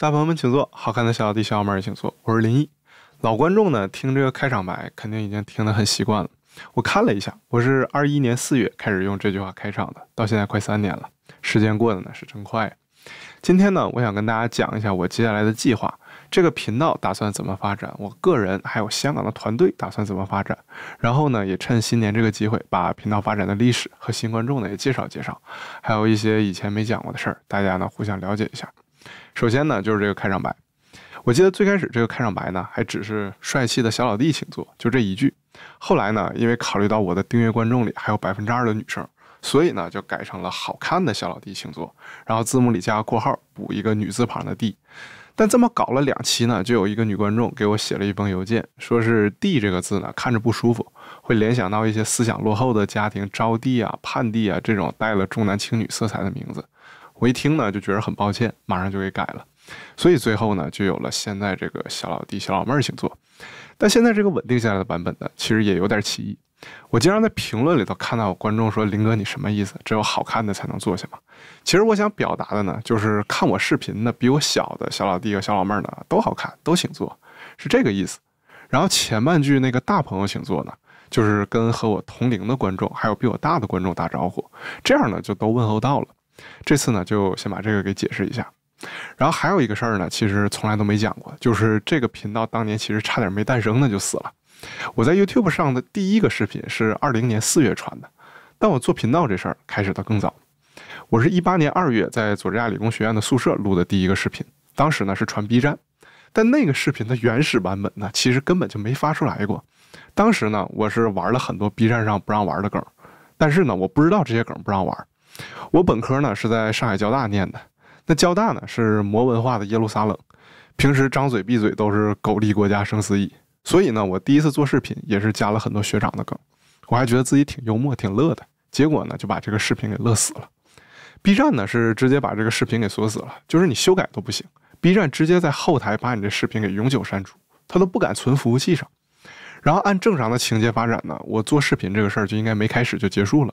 大朋友们请坐，好看的小老弟、小老妹儿也请坐。我是林毅，老观众呢听这个开场白，肯定已经听得很习惯了。我看了一下，我是二一年四月开始用这句话开场的，到现在快三年了，时间过得呢是真快呀。今天呢，我想跟大家讲一下我接下来的计划，这个频道打算怎么发展，我个人还有香港的团队打算怎么发展。然后呢，也趁新年这个机会，把频道发展的历史和新观众呢也介绍介绍，还有一些以前没讲过的事儿，大家呢互相了解一下。首先呢，就是这个开场白。我记得最开始这个开场白呢，还只是“帅气的小老弟，请坐”，就这一句。后来呢，因为考虑到我的订阅观众里还有百分之二的女生，所以呢，就改成了“好看的小老弟，请坐”。然后字幕里加个括号，补一个女字旁的“弟”。但这么搞了两期呢，就有一个女观众给我写了一封邮件，说是“弟”这个字呢，看着不舒服，会联想到一些思想落后的家庭招弟啊、盼弟啊这种带了重男轻女色彩的名字。我一听呢，就觉得很抱歉，马上就给改了，所以最后呢，就有了现在这个小老弟、小老妹儿请坐。但现在这个稳定下来的版本呢，其实也有点歧义。我经常在评论里头看到观众说：“林哥，你什么意思？只有好看的才能坐下吗？”其实我想表达的呢，就是看我视频的比我小的小老弟和小老妹儿呢，都好看，都请坐，是这个意思。然后前半句那个大朋友请坐呢，就是跟和我同龄的观众还有比我大的观众打招呼，这样呢就都问候到了。这次呢，就先把这个给解释一下，然后还有一个事儿呢，其实从来都没讲过，就是这个频道当年其实差点没诞生呢就死了。我在 YouTube 上的第一个视频是二零年四月传的，但我做频道这事儿开始的更早。我是一八年二月在佐治亚理工学院的宿舍录的第一个视频，当时呢是传 B 站，但那个视频的原始版本呢其实根本就没发出来过。当时呢我是玩了很多 B 站上不让玩的梗，但是呢我不知道这些梗不让玩。我本科呢是在上海交大念的，那交大呢是魔文化的耶路撒冷，平时张嘴闭嘴都是狗利国家生死以”，所以呢我第一次做视频也是加了很多学长的梗，我还觉得自己挺幽默挺乐的，结果呢就把这个视频给乐死了。B 站呢是直接把这个视频给锁死了，就是你修改都不行，B 站直接在后台把你这视频给永久删除，他都不敢存服务器上。然后按正常的情节发展呢，我做视频这个事儿就应该没开始就结束了。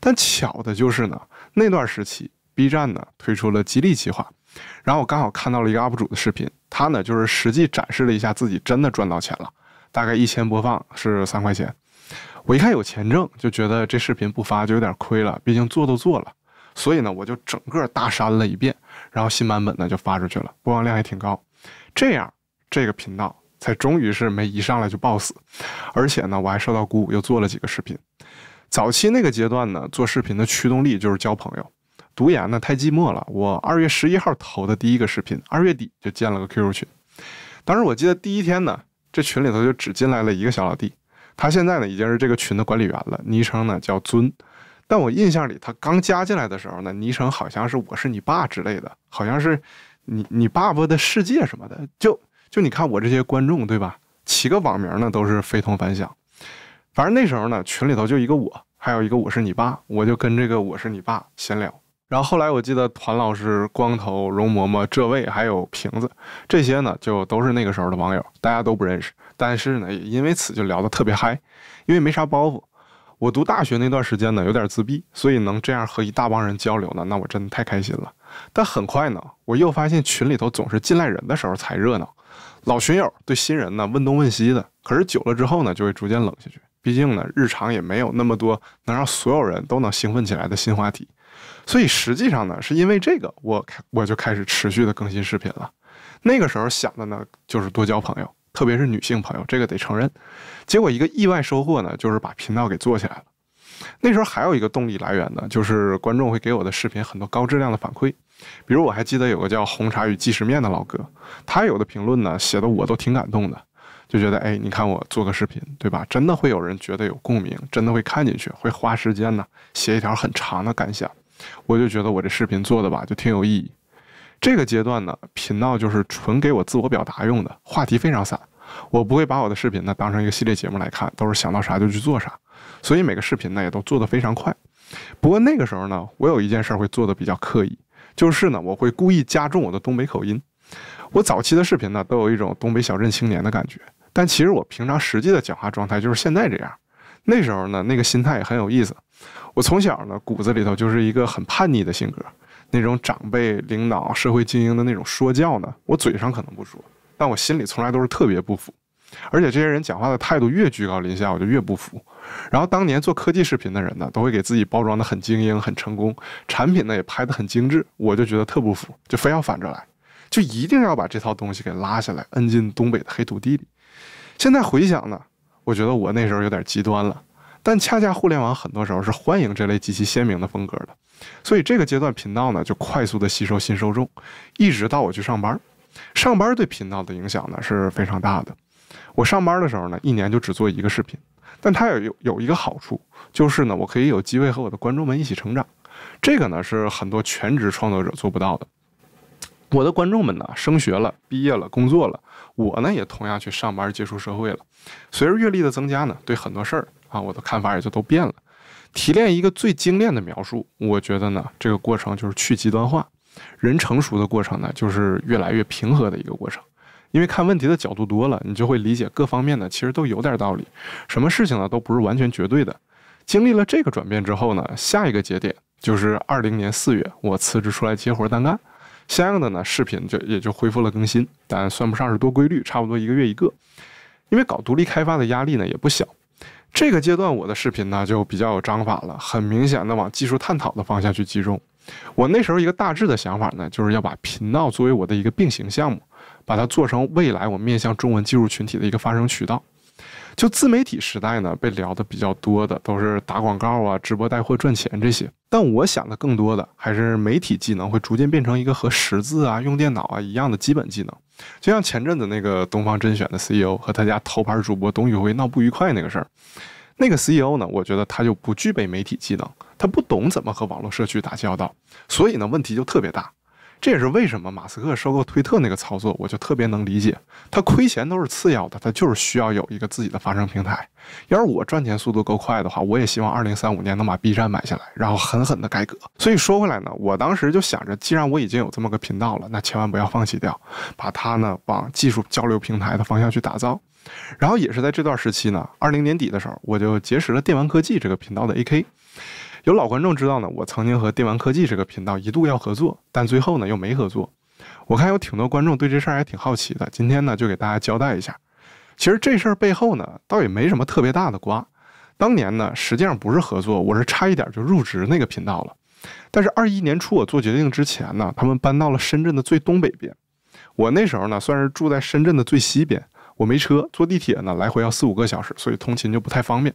但巧的就是呢，那段时期，B 站呢推出了激励计划，然后我刚好看到了一个 UP 主的视频，他呢就是实际展示了一下自己真的赚到钱了，大概一千播放是三块钱。我一看有钱挣，就觉得这视频不发就有点亏了，毕竟做都做了，所以呢我就整个大删了一遍，然后新版本呢就发出去了，播放量还挺高，这样这个频道才终于是没一上来就爆死，而且呢我还受到鼓舞，又做了几个视频。早期那个阶段呢，做视频的驱动力就是交朋友。读研呢太寂寞了，我二月十一号投的第一个视频，二月底就建了个 QQ 群。当时我记得第一天呢，这群里头就只进来了一个小老弟，他现在呢已经是这个群的管理员了，昵称呢叫尊。但我印象里他刚加进来的时候呢，昵称好像是“我是你爸”之类的，好像是“你你爸爸的世界”什么的。就就你看我这些观众对吧，起个网名呢都是非同凡响。反正那时候呢，群里头就一个我，还有一个我是你爸，我就跟这个我是你爸闲聊。然后后来我记得团老师、光头、容嬷嬷这位，还有瓶子这些呢，就都是那个时候的网友，大家都不认识。但是呢，也因为此就聊得特别嗨，因为没啥包袱。我读大学那段时间呢，有点自闭，所以能这样和一大帮人交流呢，那我真的太开心了。但很快呢，我又发现群里头总是进来人的时候才热闹，老群友对新人呢问东问西的，可是久了之后呢，就会逐渐冷下去。毕竟呢，日常也没有那么多能让所有人都能兴奋起来的新话题，所以实际上呢，是因为这个，我我就开始持续的更新视频了。那个时候想的呢，就是多交朋友，特别是女性朋友，这个得承认。结果一个意外收获呢，就是把频道给做起来了。那时候还有一个动力来源呢，就是观众会给我的视频很多高质量的反馈，比如我还记得有个叫红茶与纪实面的老哥，他有的评论呢，写的我都挺感动的。就觉得哎，你看我做个视频，对吧？真的会有人觉得有共鸣，真的会看进去，会花时间呢，写一条很长的感想。我就觉得我这视频做的吧，就挺有意义。这个阶段呢，频道就是纯给我自我表达用的，话题非常散，我不会把我的视频呢当成一个系列节目来看，都是想到啥就去做啥，所以每个视频呢也都做得非常快。不过那个时候呢，我有一件事会做的比较刻意，就是呢，我会故意加重我的东北口音。我早期的视频呢，都有一种东北小镇青年的感觉。但其实我平常实际的讲话状态就是现在这样。那时候呢，那个心态也很有意思。我从小呢骨子里头就是一个很叛逆的性格，那种长辈、领导、社会精英的那种说教呢，我嘴上可能不说，但我心里从来都是特别不服。而且这些人讲话的态度越居高临下，我就越不服。然后当年做科技视频的人呢，都会给自己包装的很精英、很成功，产品呢也拍得很精致，我就觉得特不服，就非要反着来，就一定要把这套东西给拉下来，摁进东北的黑土地里。现在回想呢，我觉得我那时候有点极端了，但恰恰互联网很多时候是欢迎这类极其鲜明的风格的，所以这个阶段频道呢就快速的吸收新受众，一直到我去上班上班对频道的影响呢是非常大的。我上班的时候呢，一年就只做一个视频，但它有有有一个好处，就是呢，我可以有机会和我的观众们一起成长，这个呢是很多全职创作者做不到的。我的观众们呢，升学了，毕业了，工作了，我呢也同样去上班接触社会了。随着阅历的增加呢，对很多事儿啊，我的看法也就都变了。提炼一个最精炼的描述，我觉得呢，这个过程就是去极端化。人成熟的过程呢，就是越来越平和的一个过程。因为看问题的角度多了，你就会理解各方面呢，其实都有点道理。什么事情呢，都不是完全绝对的。经历了这个转变之后呢，下一个节点就是二零年四月，我辞职出来接活单干。相应的呢，视频就也就恢复了更新，但算不上是多规律，差不多一个月一个。因为搞独立开发的压力呢也不小。这个阶段我的视频呢就比较有章法了，很明显的往技术探讨的方向去集中。我那时候一个大致的想法呢，就是要把频道作为我的一个并行项目，把它做成未来我面向中文技术群体的一个发声渠道。就自媒体时代呢，被聊的比较多的都是打广告啊、直播带货赚钱这些。但我想的更多的还是媒体技能会逐渐变成一个和识字啊、用电脑啊一样的基本技能。就像前阵子那个东方甄选的 CEO 和他家头牌主播董宇辉闹不愉快那个事儿，那个 CEO 呢，我觉得他就不具备媒体技能，他不懂怎么和网络社区打交道，所以呢，问题就特别大。这也是为什么马斯克收购推特那个操作，我就特别能理解。他亏钱都是次要的，他就是需要有一个自己的发声平台。要是我赚钱速度够快的话，我也希望二零三五年能把 B 站买下来，然后狠狠的改革。所以说回来呢，我当时就想着，既然我已经有这么个频道了，那千万不要放弃掉，把它呢往技术交流平台的方向去打造。然后也是在这段时期呢，二零年底的时候，我就结识了电玩科技这个频道的 AK。有老观众知道呢，我曾经和电玩科技这个频道一度要合作，但最后呢又没合作。我看有挺多观众对这事儿还挺好奇的，今天呢就给大家交代一下。其实这事儿背后呢倒也没什么特别大的瓜。当年呢实际上不是合作，我是差一点就入职那个频道了。但是二一年初我做决定之前呢，他们搬到了深圳的最东北边，我那时候呢算是住在深圳的最西边。我没车，坐地铁呢来回要四五个小时，所以通勤就不太方便。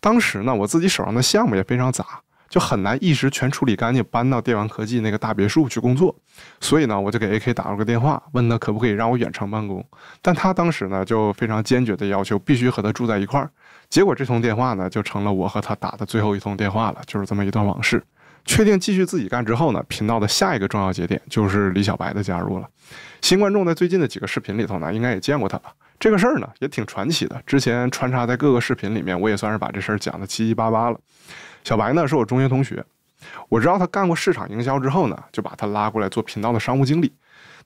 当时呢，我自己手上的项目也非常杂，就很难一时全处理干净，搬到电玩科技那个大别墅去工作。所以呢，我就给 AK 打了个电话，问他可不可以让我远程办公。但他当时呢，就非常坚决的要求必须和他住在一块儿。结果这通电话呢，就成了我和他打的最后一通电话了，就是这么一段往事。确定继续自己干之后呢，频道的下一个重要节点就是李小白的加入了。新观众在最近的几个视频里头呢，应该也见过他了。这个事儿呢也挺传奇的，之前穿插在各个视频里面，我也算是把这事儿讲的七七八八了。小白呢是我中学同学，我知道他干过市场营销之后呢，就把他拉过来做频道的商务经理。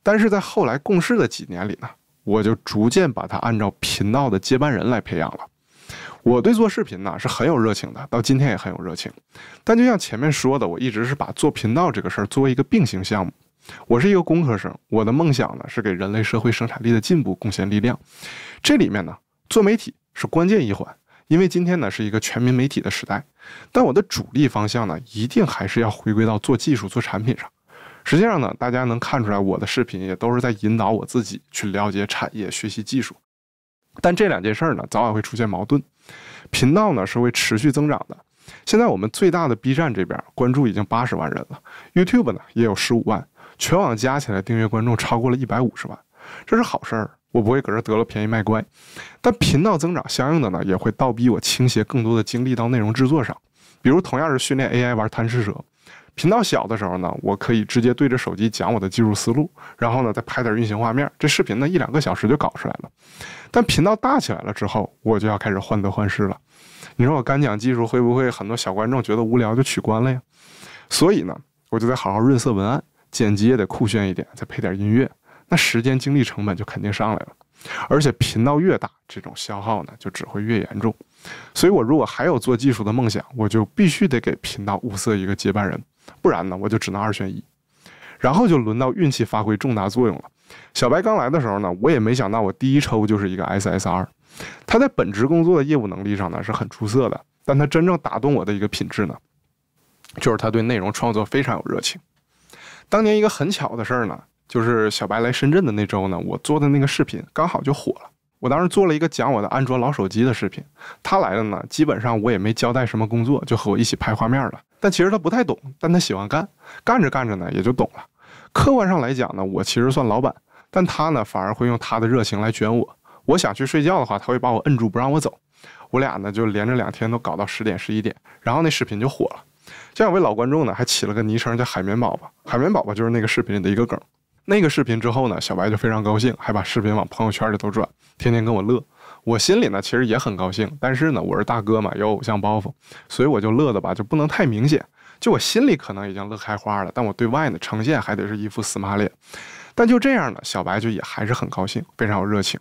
但是在后来共事的几年里呢，我就逐渐把他按照频道的接班人来培养了。我对做视频呢是很有热情的，到今天也很有热情。但就像前面说的，我一直是把做频道这个事儿作为一个并行项目。我是一个工科生，我的梦想呢是给人类社会生产力的进步贡献力量。这里面呢，做媒体是关键一环，因为今天呢是一个全民媒体的时代。但我的主力方向呢，一定还是要回归到做技术、做产品上。实际上呢，大家能看出来，我的视频也都是在引导我自己去了解产业、学习技术。但这两件事儿呢，早晚会出现矛盾。频道呢是会持续增长的。现在我们最大的 B 站这边关注已经八十万人了，YouTube 呢也有十五万。全网加起来订阅观众超过了一百五十万，这是好事儿，我不会搁这得了便宜卖乖。但频道增长，相应的呢也会倒逼我倾斜更多的精力到内容制作上。比如同样是训练 AI 玩贪吃蛇，频道小的时候呢，我可以直接对着手机讲我的技术思路，然后呢再拍点运行画面，这视频呢一两个小时就搞出来了。但频道大起来了之后，我就要开始患得患失了。你说我干讲技术会不会很多小观众觉得无聊就取关了呀？所以呢，我就得好好润色文案。剪辑也得酷炫一点，再配点音乐，那时间、精力、成本就肯定上来了。而且频道越大，这种消耗呢就只会越严重。所以，我如果还有做技术的梦想，我就必须得给频道物色一个接班人，不然呢，我就只能二选一。然后就轮到运气发挥重大作用了。小白刚来的时候呢，我也没想到我第一抽就是一个 SSR。他在本职工作、的业务能力上呢是很出色的，但他真正打动我的一个品质呢，就是他对内容创作非常有热情。当年一个很巧的事儿呢，就是小白来深圳的那周呢，我做的那个视频刚好就火了。我当时做了一个讲我的安卓老手机的视频。他来了呢，基本上我也没交代什么工作，就和我一起拍画面了。但其实他不太懂，但他喜欢干，干着干着呢也就懂了。客观上来讲呢，我其实算老板，但他呢反而会用他的热情来卷我。我想去睡觉的话，他会把我摁住不让我走。我俩呢就连着两天都搞到十点十一点，然后那视频就火了。这两位老观众呢，还起了个昵称叫海绵宝宝。海绵宝宝就是那个视频里的一个梗。那个视频之后呢，小白就非常高兴，还把视频往朋友圈里头转，天天跟我乐。我心里呢，其实也很高兴，但是呢，我是大哥嘛，有偶像包袱，所以我就乐的吧，就不能太明显。就我心里可能已经乐开花了，但我对外呢，呈现还得是一副死马脸。但就这样呢，小白就也还是很高兴，非常有热情。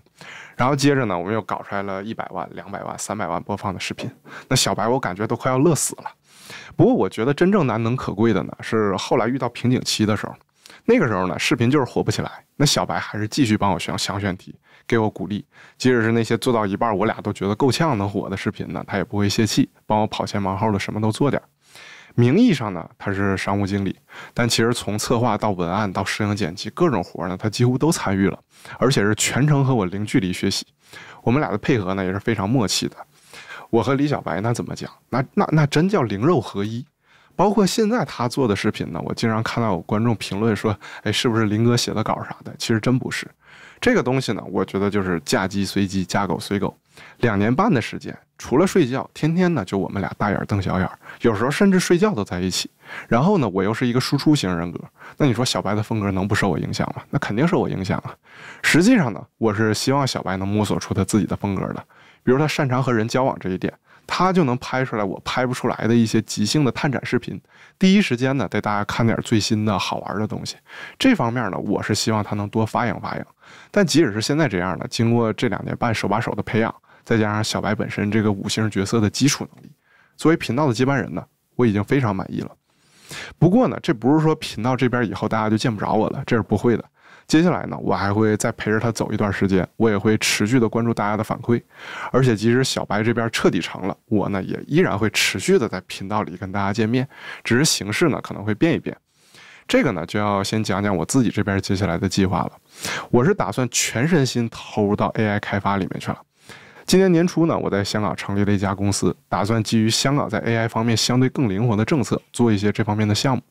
然后接着呢，我们又搞出来了一百万、两百万、三百万播放的视频。那小白，我感觉都快要乐死了。不过我觉得真正难能可贵的呢，是后来遇到瓶颈期的时候，那个时候呢，视频就是火不起来。那小白还是继续帮我选想选题，给我鼓励。即使是那些做到一半，我俩都觉得够呛能火的视频呢，他也不会泄气，帮我跑前忙后的，什么都做点名义上呢，他是商务经理，但其实从策划到文案到摄影剪辑各种活呢，他几乎都参与了，而且是全程和我零距离学习。我们俩的配合呢，也是非常默契的。我和李小白那怎么讲？那那那真叫灵肉合一，包括现在他做的视频呢，我经常看到有观众评论说：“哎，是不是林哥写的稿啥的？”其实真不是，这个东西呢，我觉得就是嫁鸡随鸡，嫁狗随狗。两年半的时间，除了睡觉，天天呢就我们俩大眼瞪小眼，有时候甚至睡觉都在一起。然后呢，我又是一个输出型人格，那你说小白的风格能不受我影响吗？那肯定受我影响啊。实际上呢，我是希望小白能摸索出他自己的风格的。比如他擅长和人交往这一点，他就能拍出来我拍不出来的一些即兴的探展视频。第一时间呢，带大家看点最新的好玩的东西。这方面呢，我是希望他能多发扬发扬。但即使是现在这样的，经过这两年半手把手的培养，再加上小白本身这个五星角色的基础能力，作为频道的接班人呢，我已经非常满意了。不过呢，这不是说频道这边以后大家就见不着我了，这是不会的。接下来呢，我还会再陪着他走一段时间，我也会持续的关注大家的反馈。而且，即使小白这边彻底成了，我呢也依然会持续的在频道里跟大家见面，只是形式呢可能会变一变。这个呢就要先讲讲我自己这边接下来的计划了。我是打算全身心投入到 AI 开发里面去了。今年年初呢，我在香港成立了一家公司，打算基于香港在 AI 方面相对更灵活的政策，做一些这方面的项目。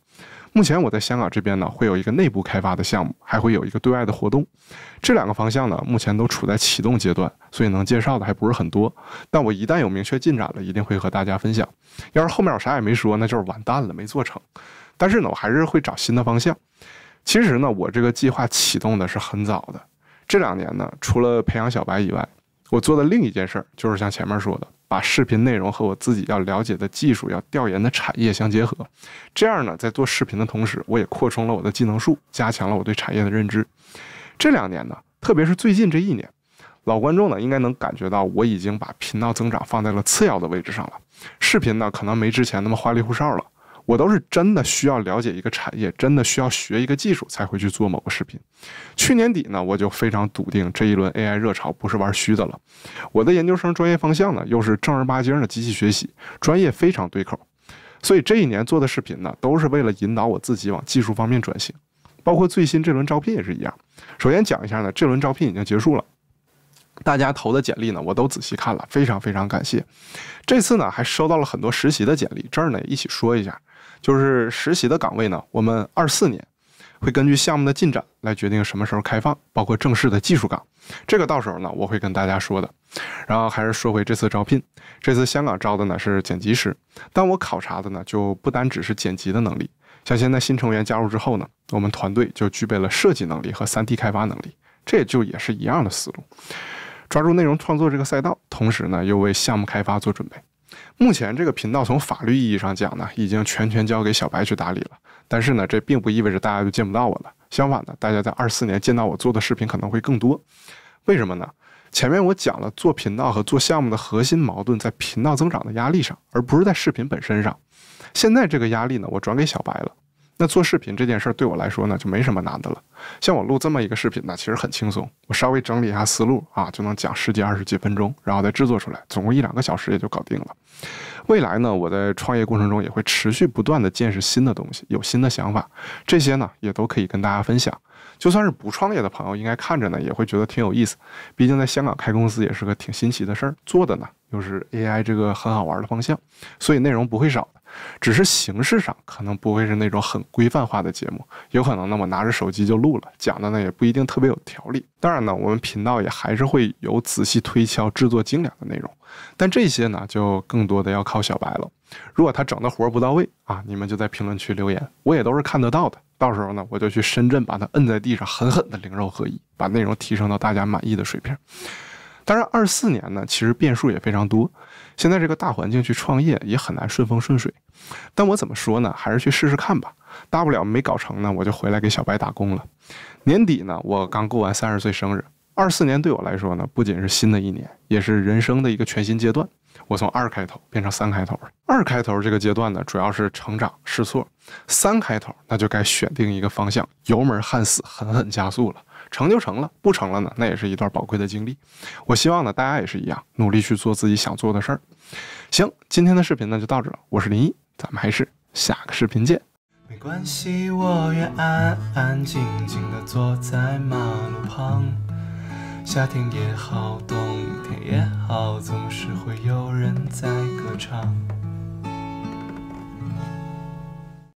目前我在香港这边呢，会有一个内部开发的项目，还会有一个对外的活动，这两个方向呢，目前都处在启动阶段，所以能介绍的还不是很多。但我一旦有明确进展了，一定会和大家分享。要是后面我啥也没说，那就是完蛋了，没做成。但是呢，我还是会找新的方向。其实呢，我这个计划启动的是很早的。这两年呢，除了培养小白以外，我做的另一件事儿就是像前面说的。把视频内容和我自己要了解的技术、要调研的产业相结合，这样呢，在做视频的同时，我也扩充了我的技能数，加强了我对产业的认知。这两年呢，特别是最近这一年，老观众呢应该能感觉到，我已经把频道增长放在了次要的位置上了。视频呢，可能没之前那么花里胡哨了。我都是真的需要了解一个产业，真的需要学一个技术，才会去做某个视频。去年底呢，我就非常笃定这一轮 AI 热潮不是玩虚的了。我的研究生专业方向呢，又是正儿八经的机器学习，专业非常对口。所以这一年做的视频呢，都是为了引导我自己往技术方面转型。包括最新这轮招聘也是一样。首先讲一下呢，这轮招聘已经结束了，大家投的简历呢，我都仔细看了，非常非常感谢。这次呢，还收到了很多实习的简历，这儿呢一起说一下。就是实习的岗位呢，我们二四年会根据项目的进展来决定什么时候开放，包括正式的技术岗，这个到时候呢我会跟大家说的。然后还是说回这次招聘，这次香港招的呢是剪辑师，但我考察的呢就不单只是剪辑的能力，像现在新成员加入之后呢，我们团队就具备了设计能力和 3D 开发能力，这也就也是一样的思路，抓住内容创作这个赛道，同时呢又为项目开发做准备。目前这个频道从法律意义上讲呢，已经全权交给小白去打理了。但是呢，这并不意味着大家就见不到我了。相反呢，大家在二四年见到我做的视频可能会更多。为什么呢？前面我讲了做频道和做项目的核心矛盾在频道增长的压力上，而不是在视频本身上。现在这个压力呢，我转给小白了。那做视频这件事对我来说呢，就没什么难的了。像我录这么一个视频呢，其实很轻松。我稍微整理一下思路啊，就能讲十几二十几分钟，然后再制作出来，总共一两个小时也就搞定了。未来呢，我在创业过程中也会持续不断的见识新的东西，有新的想法，这些呢也都可以跟大家分享。就算是不创业的朋友，应该看着呢也会觉得挺有意思。毕竟在香港开公司也是个挺新奇的事儿，做的呢又是 AI 这个很好玩的方向，所以内容不会少。只是形式上可能不会是那种很规范化的节目，有可能呢我拿着手机就录了，讲的呢也不一定特别有条理。当然呢，我们频道也还是会有仔细推敲、制作精良的内容，但这些呢就更多的要靠小白了。如果他整的活不到位啊，你们就在评论区留言，我也都是看得到的。到时候呢，我就去深圳把他摁在地上狠狠的零肉合一，把内容提升到大家满意的水平。当然，二四年呢，其实变数也非常多。现在这个大环境去创业也很难顺风顺水，但我怎么说呢？还是去试试看吧，大不了没搞成呢，我就回来给小白打工了。年底呢，我刚过完三十岁生日，二四年对我来说呢，不仅是新的一年，也是人生的一个全新阶段。我从二开头变成三开头了。二开头这个阶段呢，主要是成长试错；三开头那就该选定一个方向，油门焊死，狠狠加速了。成就成了，不成了呢？那也是一段宝贵的经历。我希望呢，大家也是一样，努力去做自己想做的事儿。行，今天的视频呢就到这了。我是林一，咱们还是下个视频见。没关系，我愿安安静静的坐在马路旁，夏天也好，冬天也好，总是会有人在歌唱。